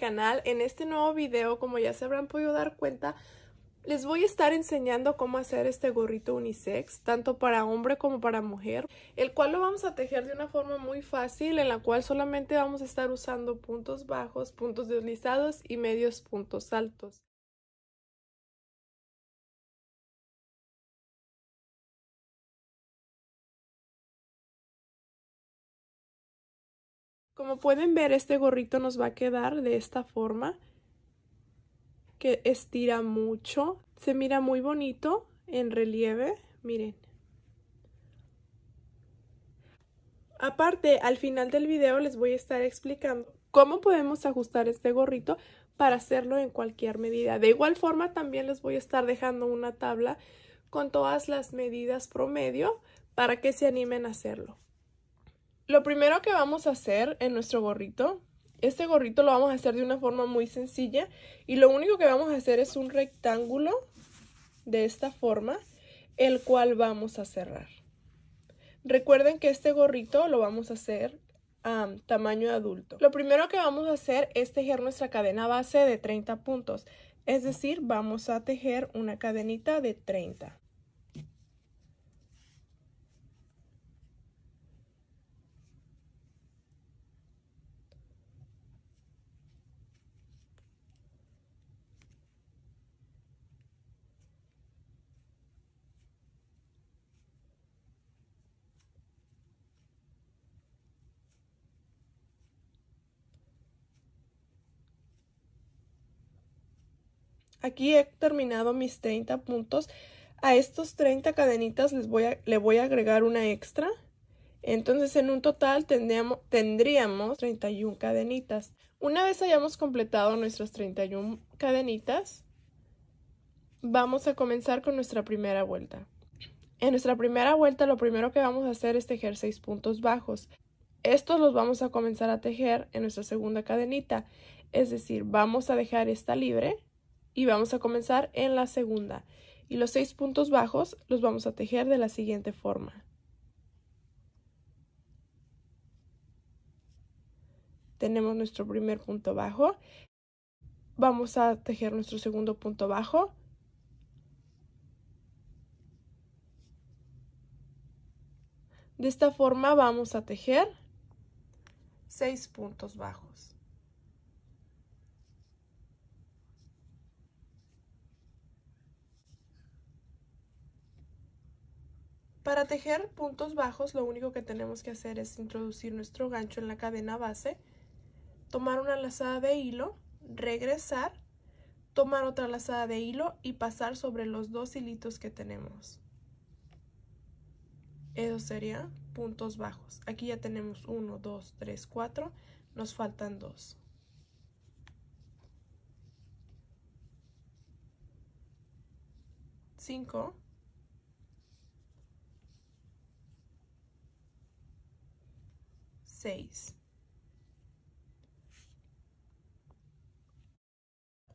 canal. En este nuevo video, como ya se habrán podido dar cuenta, les voy a estar enseñando cómo hacer este gorrito unisex, tanto para hombre como para mujer, el cual lo vamos a tejer de una forma muy fácil, en la cual solamente vamos a estar usando puntos bajos, puntos deslizados y medios puntos altos. Como pueden ver, este gorrito nos va a quedar de esta forma, que estira mucho. Se mira muy bonito en relieve, miren. Aparte, al final del video les voy a estar explicando cómo podemos ajustar este gorrito para hacerlo en cualquier medida. De igual forma, también les voy a estar dejando una tabla con todas las medidas promedio para que se animen a hacerlo. Lo primero que vamos a hacer en nuestro gorrito, este gorrito lo vamos a hacer de una forma muy sencilla y lo único que vamos a hacer es un rectángulo de esta forma, el cual vamos a cerrar. Recuerden que este gorrito lo vamos a hacer a tamaño adulto. Lo primero que vamos a hacer es tejer nuestra cadena base de 30 puntos, es decir, vamos a tejer una cadenita de 30. Aquí he terminado mis 30 puntos. A estos 30 cadenitas les voy le voy a agregar una extra. Entonces en un total tendríamos, tendríamos 31 cadenitas. Una vez hayamos completado nuestras 31 cadenitas, vamos a comenzar con nuestra primera vuelta. En nuestra primera vuelta lo primero que vamos a hacer es tejer 6 puntos bajos. Estos los vamos a comenzar a tejer en nuestra segunda cadenita, es decir, vamos a dejar esta libre y vamos a comenzar en la segunda y los seis puntos bajos los vamos a tejer de la siguiente forma. Tenemos nuestro primer punto bajo, vamos a tejer nuestro segundo punto bajo, De esta forma vamos a tejer seis puntos bajos. Para tejer puntos bajos lo único que tenemos que hacer es introducir nuestro gancho en la cadena base, tomar una lazada de hilo, regresar, tomar otra lazada de hilo y pasar sobre los dos hilitos que tenemos. Eso sería puntos bajos. Aquí ya tenemos 1, 2, 3, 4, nos faltan 2. 5.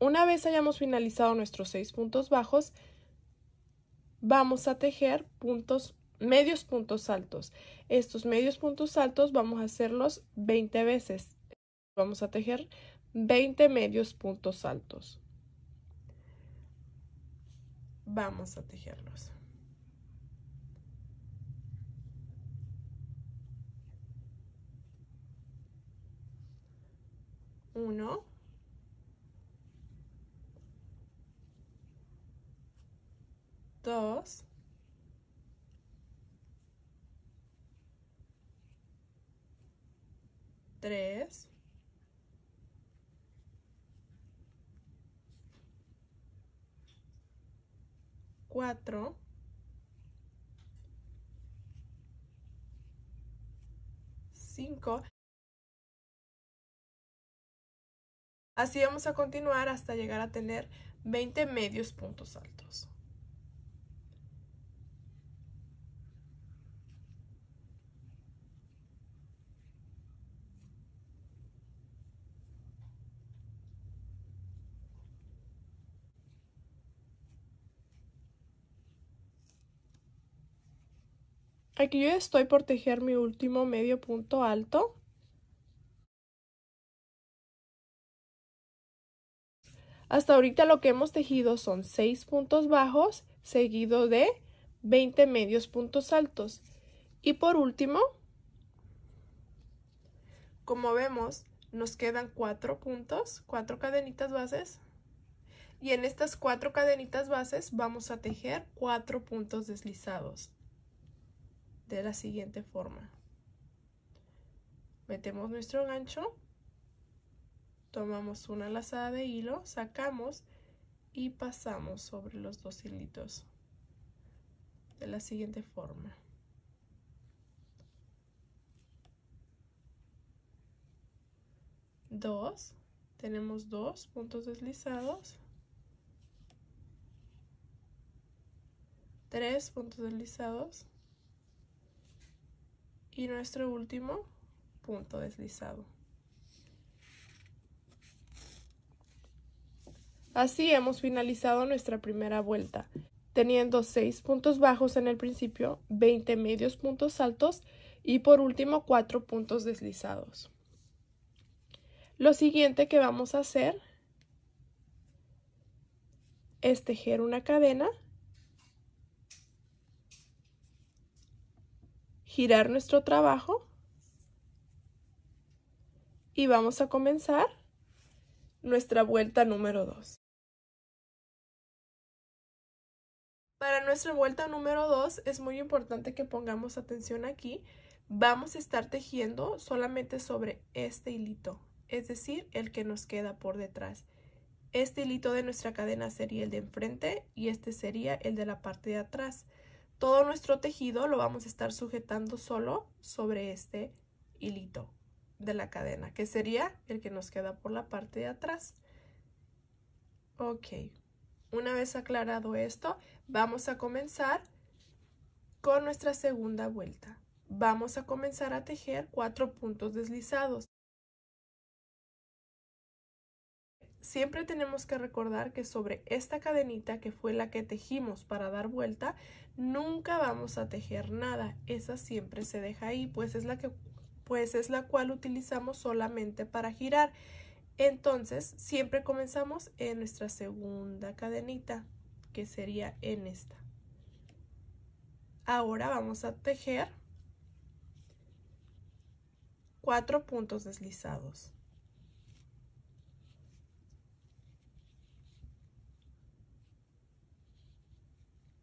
Una vez hayamos finalizado nuestros seis puntos bajos, vamos a tejer puntos medios puntos altos. Estos medios puntos altos vamos a hacerlos 20 veces. Vamos a tejer 20 medios puntos altos. Vamos a tejerlos. 1, 2, 3, 4, 5 Así vamos a continuar hasta llegar a tener 20 medios puntos altos. Aquí yo estoy por tejer mi último medio punto alto Hasta ahorita lo que hemos tejido son 6 puntos bajos seguido de 20 medios puntos altos. Y por último, como vemos, nos quedan 4 puntos, 4 cadenitas bases. Y en estas 4 cadenitas bases vamos a tejer 4 puntos deslizados de la siguiente forma. Metemos nuestro gancho tomamos una lazada de hilo, sacamos y pasamos sobre los dos hilitos de la siguiente forma. Dos, tenemos dos puntos deslizados, tres puntos deslizados y nuestro último punto deslizado. Así hemos finalizado nuestra primera vuelta, teniendo 6 puntos bajos en el principio, 20 medios puntos altos y por último 4 puntos deslizados. Lo siguiente que vamos a hacer es tejer una cadena, girar nuestro trabajo y vamos a comenzar nuestra vuelta número 2. Para nuestra vuelta número 2 es muy importante que pongamos atención aquí. Vamos a estar tejiendo solamente sobre este hilito, es decir, el que nos queda por detrás. Este hilito de nuestra cadena sería el de enfrente y este sería el de la parte de atrás. Todo nuestro tejido lo vamos a estar sujetando solo sobre este hilito de la cadena, que sería el que nos queda por la parte de atrás. Ok. Una vez aclarado esto, vamos a comenzar con nuestra segunda vuelta. Vamos a comenzar a tejer cuatro puntos deslizados. Siempre tenemos que recordar que sobre esta cadenita que fue la que tejimos para dar vuelta, nunca vamos a tejer nada. Esa siempre se deja ahí, pues es la, que, pues es la cual utilizamos solamente para girar. Entonces, siempre comenzamos en nuestra segunda cadenita, que sería en esta. Ahora vamos a tejer cuatro puntos deslizados.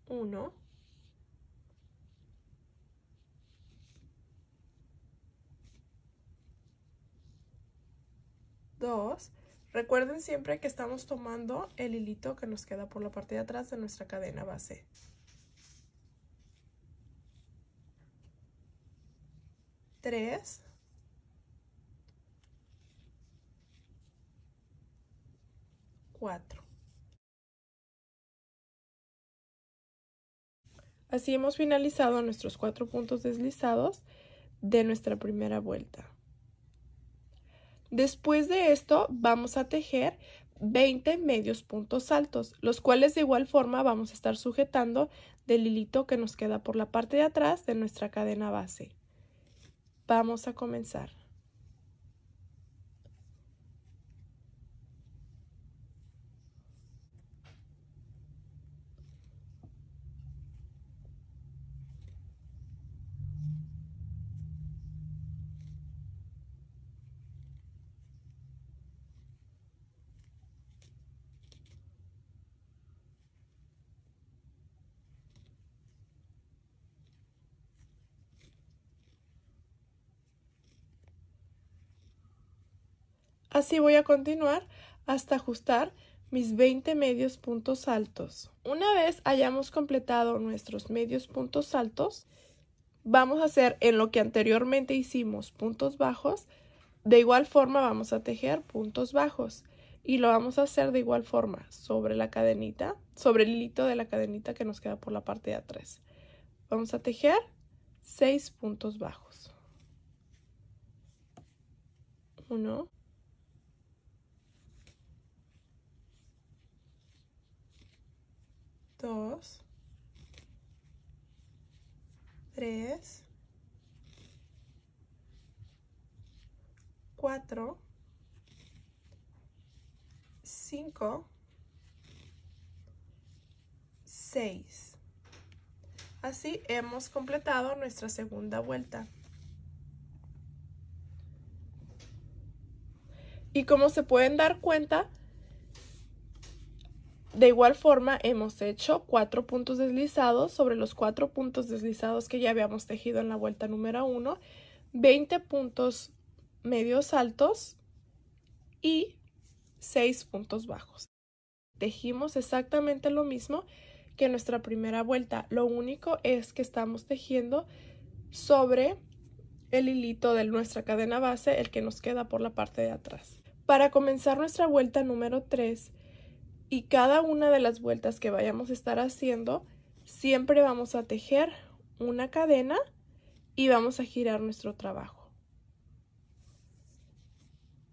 Uno. 2. Recuerden siempre que estamos tomando el hilito que nos queda por la parte de atrás de nuestra cadena base. Tres. Cuatro. Así hemos finalizado nuestros cuatro puntos deslizados de nuestra primera vuelta. Después de esto vamos a tejer 20 medios puntos altos, los cuales de igual forma vamos a estar sujetando del hilito que nos queda por la parte de atrás de nuestra cadena base. Vamos a comenzar. Así voy a continuar hasta ajustar mis 20 medios puntos altos. Una vez hayamos completado nuestros medios puntos altos, vamos a hacer en lo que anteriormente hicimos puntos bajos, de igual forma vamos a tejer puntos bajos y lo vamos a hacer de igual forma sobre la cadenita, sobre el hilito de la cadenita que nos queda por la parte de atrás. Vamos a tejer 6 puntos bajos. 1 2, 3, 4, 5, 6. Así hemos completado nuestra segunda vuelta. Y como se pueden dar cuenta, de igual forma, hemos hecho cuatro puntos deslizados sobre los cuatro puntos deslizados que ya habíamos tejido en la vuelta número 1, 20 puntos medios altos y seis puntos bajos. Tejimos exactamente lo mismo que nuestra primera vuelta, lo único es que estamos tejiendo sobre el hilito de nuestra cadena base, el que nos queda por la parte de atrás. Para comenzar nuestra vuelta número 3, y cada una de las vueltas que vayamos a estar haciendo siempre vamos a tejer una cadena y vamos a girar nuestro trabajo.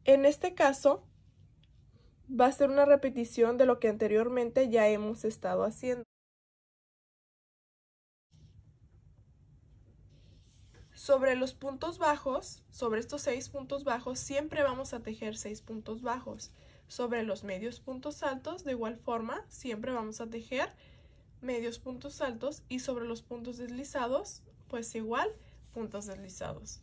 En este caso va a ser una repetición de lo que anteriormente ya hemos estado haciendo. Sobre los puntos bajos, sobre estos seis puntos bajos, siempre vamos a tejer seis puntos bajos sobre los medios puntos altos. De igual forma, siempre vamos a tejer medios puntos altos y sobre los puntos deslizados, pues igual, puntos deslizados.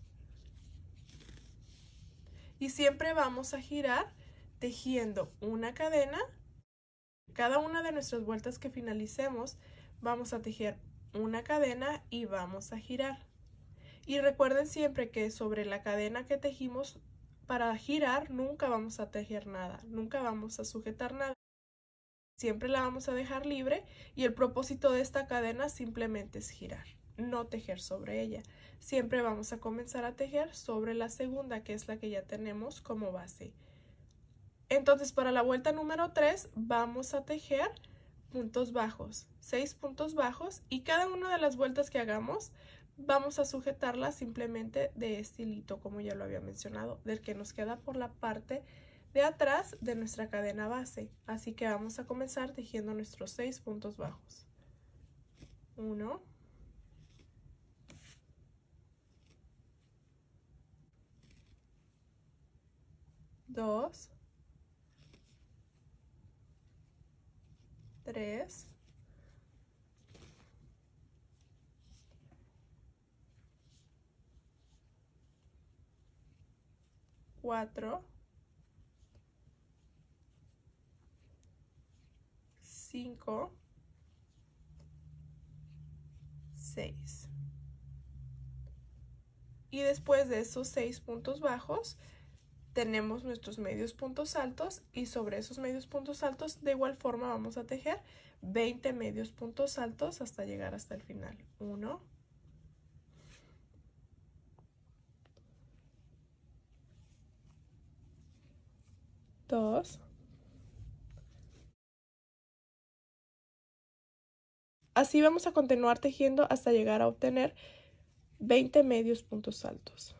Y siempre vamos a girar tejiendo una cadena. Cada una de nuestras vueltas que finalicemos, vamos a tejer una cadena y vamos a girar. Y recuerden siempre que sobre la cadena que tejimos para girar nunca vamos a tejer nada, nunca vamos a sujetar nada. Siempre la vamos a dejar libre y el propósito de esta cadena simplemente es girar, no tejer sobre ella. Siempre vamos a comenzar a tejer sobre la segunda, que es la que ya tenemos como base. Entonces para la vuelta número 3 vamos a tejer puntos bajos, 6 puntos bajos y cada una de las vueltas que hagamos vamos a sujetarla simplemente de este hilito, como ya lo había mencionado, del que nos queda por la parte de atrás de nuestra cadena base. Así que vamos a comenzar tejiendo nuestros seis puntos bajos. 1, 2, 3, 4, 5, 6. Y después de esos 6 puntos bajos, tenemos nuestros medios puntos altos y sobre esos medios puntos altos de igual forma vamos a tejer 20 medios puntos altos hasta llegar hasta el final. 1, Así vamos a continuar tejiendo hasta llegar a obtener 20 medios puntos altos.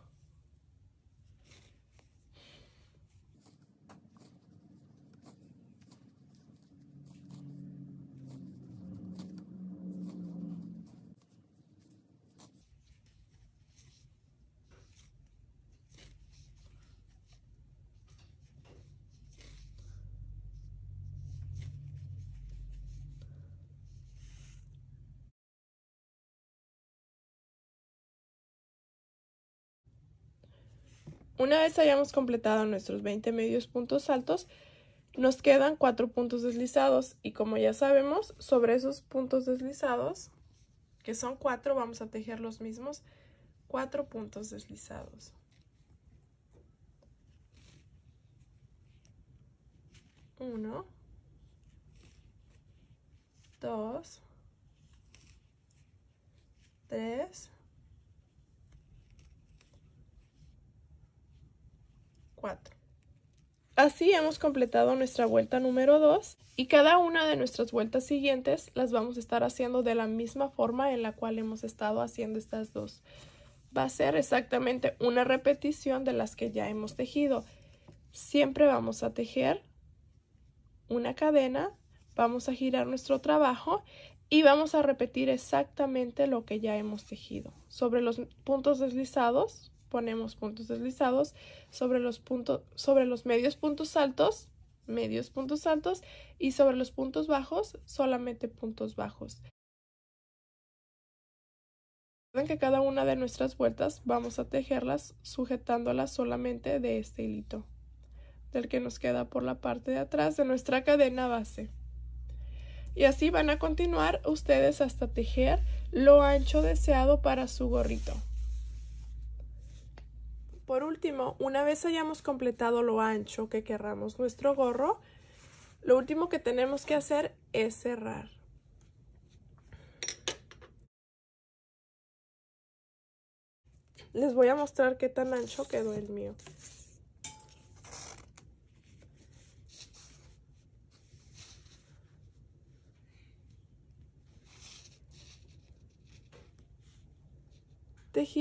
Una vez hayamos completado nuestros 20 medios puntos altos, nos quedan 4 puntos deslizados y como ya sabemos, sobre esos puntos deslizados, que son 4, vamos a tejer los mismos 4 puntos deslizados. 1, 2, 3, 4. Así hemos completado nuestra vuelta número 2 y cada una de nuestras vueltas siguientes las vamos a estar haciendo de la misma forma en la cual hemos estado haciendo estas dos. Va a ser exactamente una repetición de las que ya hemos tejido. Siempre vamos a tejer una cadena, vamos a girar nuestro trabajo y vamos a repetir exactamente lo que ya hemos tejido. Sobre los puntos deslizados ponemos puntos deslizados sobre los, puntos sobre los medios puntos altos, medios puntos altos y sobre los puntos bajos, solamente puntos bajos. Recuerden que cada una de nuestras vueltas vamos a tejerlas sujetándolas solamente de este hilito, del que nos queda por la parte de atrás de nuestra cadena base. Y así van a continuar ustedes hasta tejer lo ancho deseado para su gorrito. Por último, una vez hayamos completado lo ancho que querramos nuestro gorro, lo último que tenemos que hacer es cerrar. Les voy a mostrar qué tan ancho quedó el mío.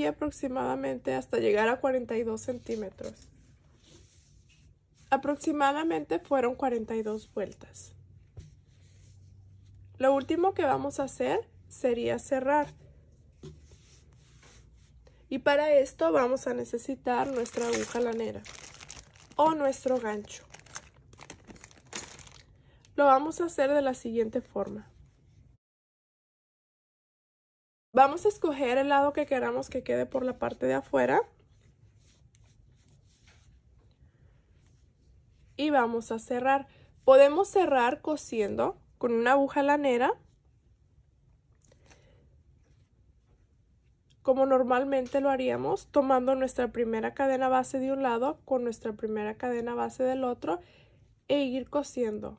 aproximadamente hasta llegar a 42 centímetros. Aproximadamente fueron 42 vueltas. Lo último que vamos a hacer sería cerrar. Y para esto vamos a necesitar nuestra aguja lanera o nuestro gancho. Lo vamos a hacer de la siguiente forma. Vamos a escoger el lado que queramos que quede por la parte de afuera. Y vamos a cerrar. Podemos cerrar cosiendo con una aguja lanera. Como normalmente lo haríamos, tomando nuestra primera cadena base de un lado con nuestra primera cadena base del otro e ir cosiendo.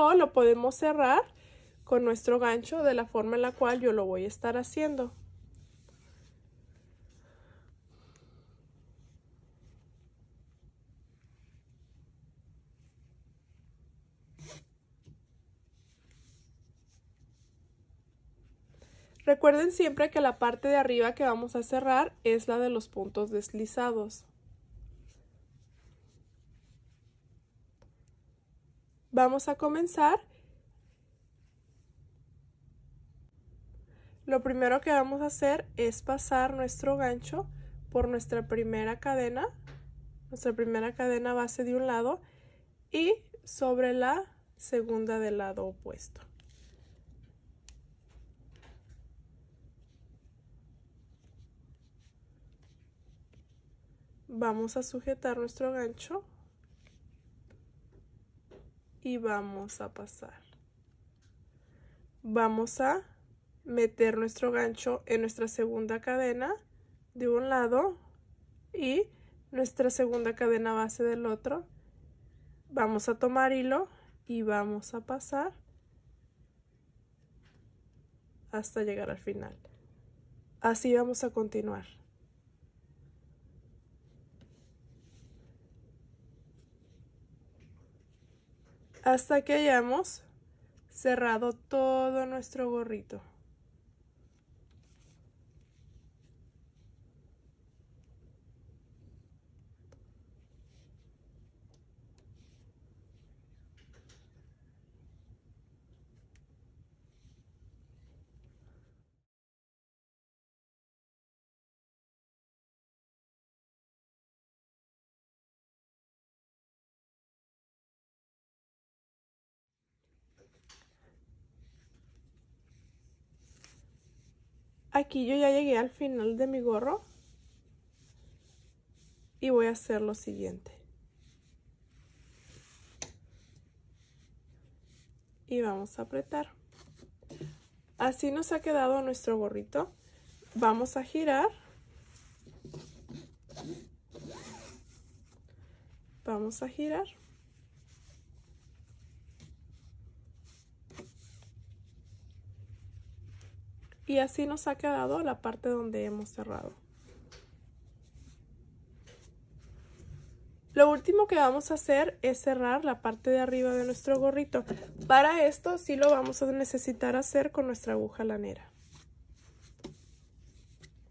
o lo podemos cerrar con nuestro gancho de la forma en la cual yo lo voy a estar haciendo. Recuerden siempre que la parte de arriba que vamos a cerrar es la de los puntos deslizados. Vamos a comenzar. Lo primero que vamos a hacer es pasar nuestro gancho por nuestra primera cadena, nuestra primera cadena base de un lado y sobre la segunda del lado opuesto. Vamos a sujetar nuestro gancho y vamos a pasar. Vamos a meter nuestro gancho en nuestra segunda cadena de un lado y nuestra segunda cadena base del otro. Vamos a tomar hilo y vamos a pasar hasta llegar al final. Así vamos a continuar. hasta que hayamos cerrado todo nuestro gorrito. aquí yo ya llegué al final de mi gorro y voy a hacer lo siguiente y vamos a apretar así nos ha quedado nuestro gorrito vamos a girar vamos a girar y así nos ha quedado la parte donde hemos cerrado. Lo último que vamos a hacer es cerrar la parte de arriba de nuestro gorrito. Para esto sí lo vamos a necesitar hacer con nuestra aguja lanera.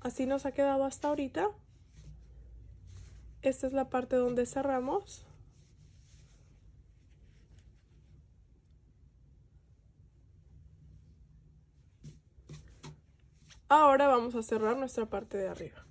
Así nos ha quedado hasta ahorita. Esta es la parte donde cerramos. Ahora vamos a cerrar nuestra parte de arriba.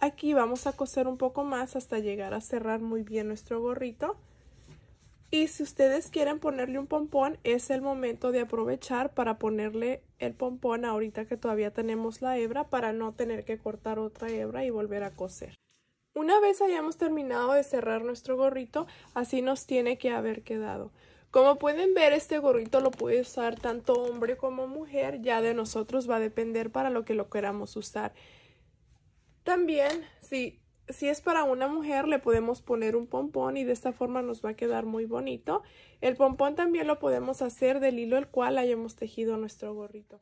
Aquí vamos a coser un poco más hasta llegar a cerrar muy bien nuestro gorrito. Y si ustedes quieren ponerle un pompón, es el momento de aprovechar para ponerle el pompón ahorita que todavía tenemos la hebra para no tener que cortar otra hebra y volver a coser. Una vez hayamos terminado de cerrar nuestro gorrito, así nos tiene que haber quedado. Como pueden ver, este gorrito lo puede usar tanto hombre como mujer, ya de nosotros va a depender para lo que lo queramos usar. También, si, si es para una mujer, le podemos poner un pompón y de esta forma nos va a quedar muy bonito. El pompón también lo podemos hacer del hilo el cual hayamos tejido nuestro gorrito.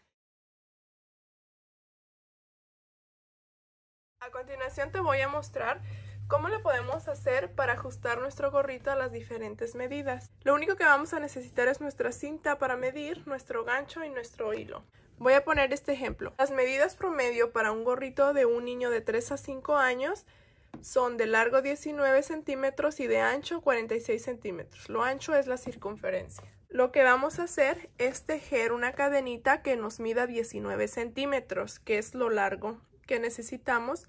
A continuación te voy a mostrar ¿Cómo lo podemos hacer para ajustar nuestro gorrito a las diferentes medidas? Lo único que vamos a necesitar es nuestra cinta para medir, nuestro gancho y nuestro hilo. Voy a poner este ejemplo. Las medidas promedio para un gorrito de un niño de 3 a 5 años son de largo 19 centímetros y de ancho 46 centímetros. Lo ancho es la circunferencia. Lo que vamos a hacer es tejer una cadenita que nos mida 19 centímetros, que es lo largo que necesitamos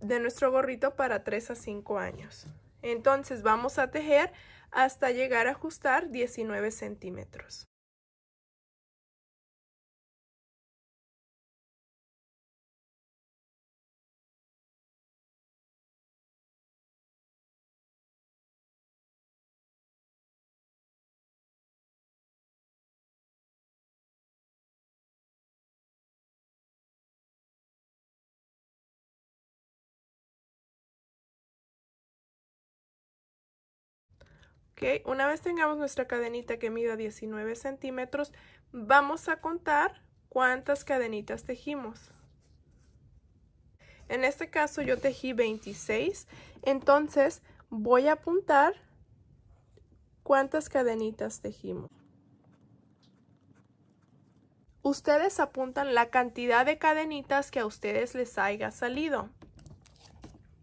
de nuestro gorrito para 3 a 5 años. Entonces vamos a tejer hasta llegar a ajustar 19 centímetros. Una vez tengamos nuestra cadenita que mida 19 centímetros, vamos a contar cuántas cadenitas tejimos. En este caso yo tejí 26, entonces voy a apuntar cuántas cadenitas tejimos. Ustedes apuntan la cantidad de cadenitas que a ustedes les haya salido.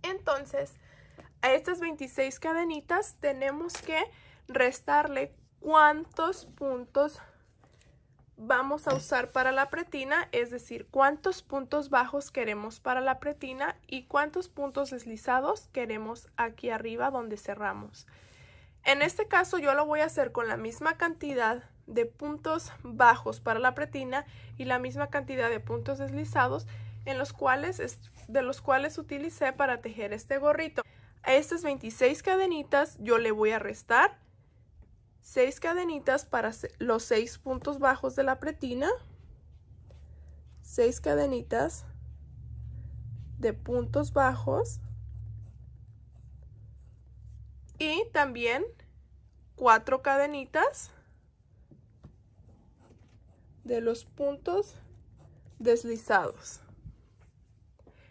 Entonces, a estas 26 cadenitas tenemos que restarle cuántos puntos vamos a usar para la pretina, es decir, cuántos puntos bajos queremos para la pretina y cuántos puntos deslizados queremos aquí arriba donde cerramos. En este caso yo lo voy a hacer con la misma cantidad de puntos bajos para la pretina y la misma cantidad de puntos deslizados en los cuales de los cuales utilicé para tejer este gorrito. A estas 26 cadenitas yo le voy a restar 6 cadenitas para los 6 puntos bajos de la pretina. 6 cadenitas de puntos bajos. Y también 4 cadenitas de los puntos deslizados.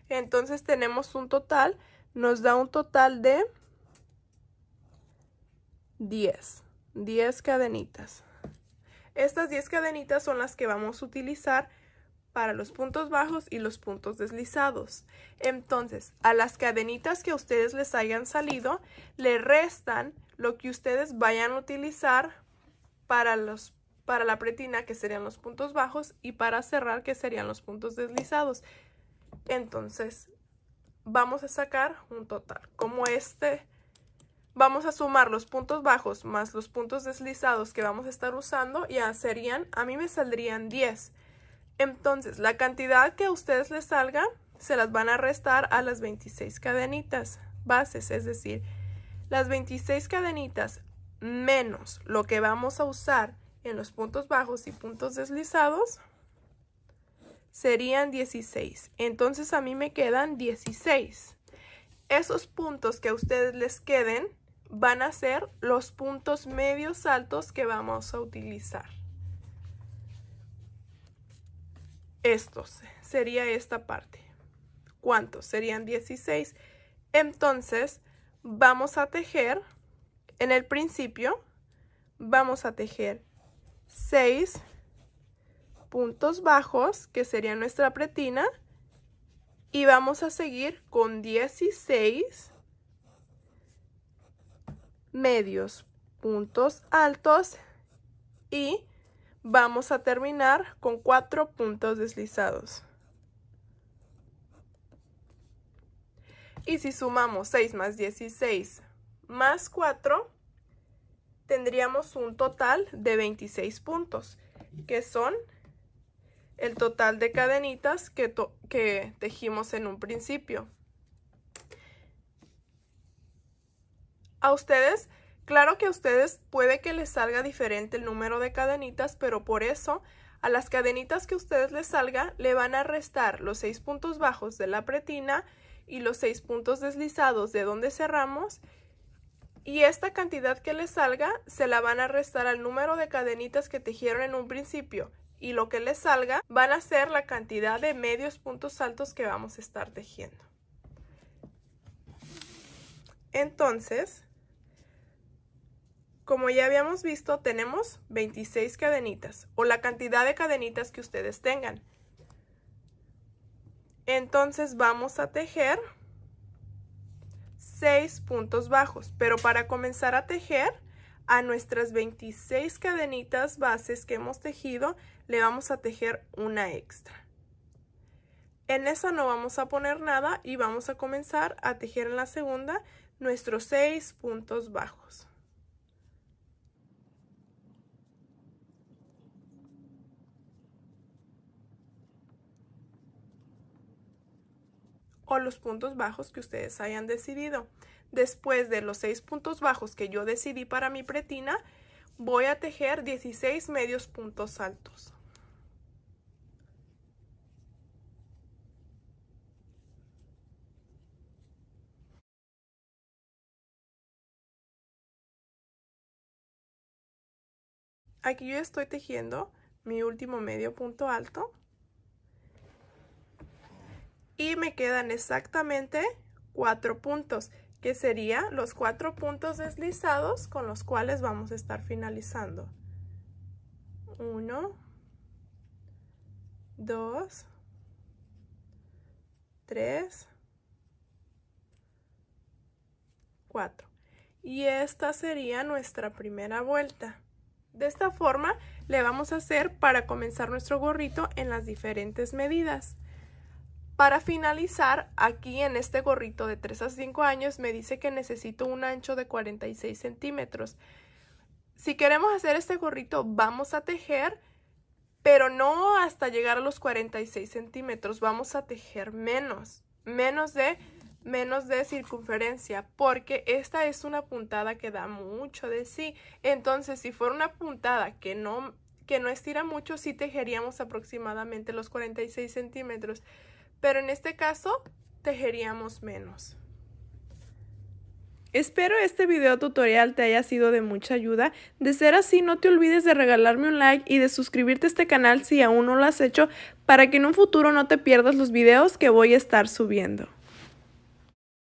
Entonces tenemos un total nos da un total de 10. 10 cadenitas. Estas 10 cadenitas son las que vamos a utilizar para los puntos bajos y los puntos deslizados. Entonces, a las cadenitas que ustedes les hayan salido, le restan lo que ustedes vayan a utilizar para, los, para la pretina, que serían los puntos bajos, y para cerrar, que serían los puntos deslizados. Entonces, vamos a sacar un total. Como este, vamos a sumar los puntos bajos más los puntos deslizados que vamos a estar usando y serían, a mí me saldrían 10. Entonces, la cantidad que a ustedes les salga, se las van a restar a las 26 cadenitas bases, es decir, las 26 cadenitas menos lo que vamos a usar en los puntos bajos y puntos deslizados, serían 16. Entonces a mí me quedan 16. Esos puntos que a ustedes les queden van a ser los puntos medios altos que vamos a utilizar. Estos, sería esta parte. ¿Cuántos? Serían 16. Entonces, vamos a tejer, en el principio, vamos a tejer 6 puntos bajos, que sería nuestra pretina, y vamos a seguir con 16 medios puntos altos y vamos a terminar con 4 puntos deslizados. Y si sumamos 6 más 16 más 4, tendríamos un total de 26 puntos, que son el total de cadenitas que, tejimos en un principio. A ustedes, claro que a ustedes puede que les salga diferente el número de cadenitas, pero por eso a las cadenitas que a ustedes les salga le van a restar los seis puntos bajos de la pretina y los seis puntos deslizados de donde cerramos y esta cantidad que les salga se la van a restar al número de cadenitas que tejieron en un principio y lo que les salga van a ser la cantidad de medios puntos altos que vamos a estar tejiendo. Entonces, como ya habíamos visto, tenemos 26 cadenitas o la cantidad de cadenitas que ustedes tengan. Entonces vamos a tejer 6 puntos bajos, pero para comenzar a tejer a nuestras 26 cadenitas bases que hemos tejido le vamos a tejer una extra. En esa no vamos a poner nada y vamos a comenzar a tejer en la segunda nuestros 6 puntos bajos. o los puntos bajos que ustedes hayan decidido. Después de los 6 puntos bajos que yo decidí para mi pretina, voy a tejer 16 medios puntos altos. aquí yo estoy tejiendo mi último medio punto alto y me quedan exactamente cuatro puntos que serían los cuatro puntos deslizados con los cuales vamos a estar finalizando. Uno, dos, tres, cuatro. Y esta sería nuestra primera vuelta. De esta forma le vamos a hacer para comenzar nuestro gorrito en las diferentes medidas. Para finalizar, aquí en este gorrito de 3 a 5 años me dice que necesito un ancho de 46 centímetros. Si queremos hacer este gorrito vamos a tejer, pero no hasta llegar a los 46 centímetros, vamos a tejer menos, menos de menos de circunferencia, porque esta es una puntada que da mucho de sí. Entonces, si fuera una puntada que no, que no estira mucho, sí tejeríamos aproximadamente los 46 centímetros. Pero en este caso, tejeríamos menos. Espero este video tutorial te haya sido de mucha ayuda. De ser así, no te olvides de regalarme un like y de suscribirte a este canal si aún no lo has hecho para que en un futuro no te pierdas los videos que voy a estar subiendo.